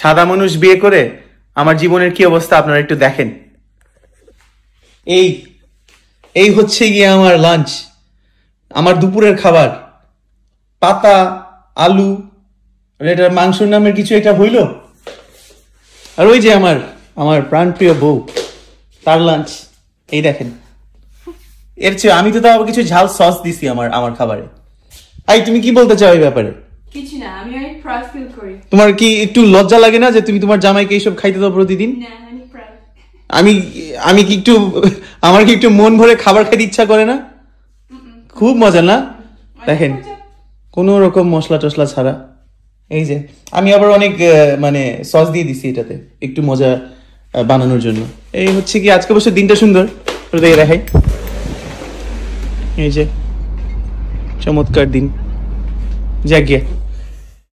সাদা মানুষ বিয়ে করে আমার জীবনের কি অবস্থা আপনারা একটু দেখেন এই এই হচ্ছে গিয়ে আমার লাঞ্চ আমার দুপুরের খাবার পাতা আলু এটা মাংসর নামের কিছু এটা হইল আর ওই যে আমার আমার প্রাণপ্রিয় বউ তার লাঞ্চ এই দেখেন এর চেয়ে আমি তো তাও কিছু ঝাল সস দিছি আমার আমার খাবারে আই তুমি কি বলতে চাও এই ব্যাপারে কিছু না আমি অনেক প্রাউড ফিল করি তোমার কি একটু লজ্জা লাগে না যে তুমি তোমার জামাইকে এইসব খাইতে দাও প্রতিদিন না আমি প্রাউড আমি আমি কি একটু আমার কি একটু মন ভরে খাবার খেতে ইচ্ছা করে না খুব মজা না দেখেন কোনো রকম মশলা টসলা ছাড়া এই যে আমি আবার অনেক মানে সস দিয়ে দিছি এটাতে একটু মজা বানানোর জন্য এই হচ্ছে কি আজকে অবশ্য দিনটা সুন্দর দেখে দেখাই এই যে চমৎকার দিন যাক গিয়ে